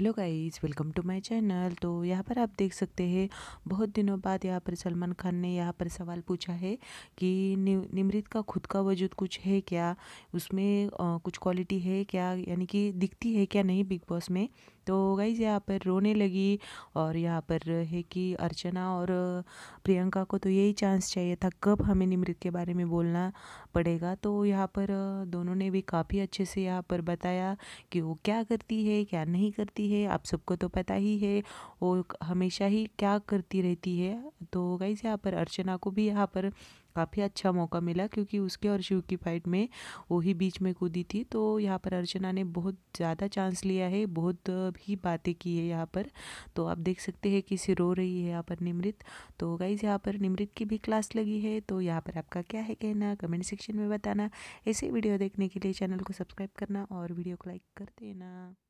hello guys welcome to my channel तो यहाँ पर आप देख सकते हैं बहुत दिनों बाद यहाँ पर सलमान खान ने यहाँ पर सवाल पूछा है कि निमृत का खुद का वजूद कुछ है क्या उसमें आ, कुछ क्वालिटी है क्या यानी कि दिखती है क्या नहीं बिग बॉस में तो गाइज यहाँ पर रोने लगी और यहाँ पर है कि अर्चना और प्रियंका को तो यही चांस चाहिए था कब हमें निमृत के बारे में बोलना पड़ेगा तो यहाँ पर दोनों ने भी काफ़ी अच्छे से यहाँ पर बताया कि वो क्या करती है क्या नहीं करती है आप सबको तो पता ही है वो हमेशा ही क्या करती रहती है तो गाइज़ यहाँ पर अर्चना को भी यहाँ पर काफ़ी अच्छा मौका मिला क्योंकि उसके और शिव की फाइट में वो ही बीच में कूदी थी तो यहाँ पर अर्चना ने बहुत ज़्यादा चांस लिया है बहुत भी बातें की है यहाँ पर तो आप देख सकते हैं किसी रो रही है यहाँ पर निमृत तो गाइज़ यहाँ पर निमृत की भी क्लास लगी है तो यहाँ पर आपका क्या है कहना कमेंट सेक्शन में बताना ऐसे वीडियो देखने के लिए चैनल को सब्सक्राइब करना और वीडियो को लाइक कर देना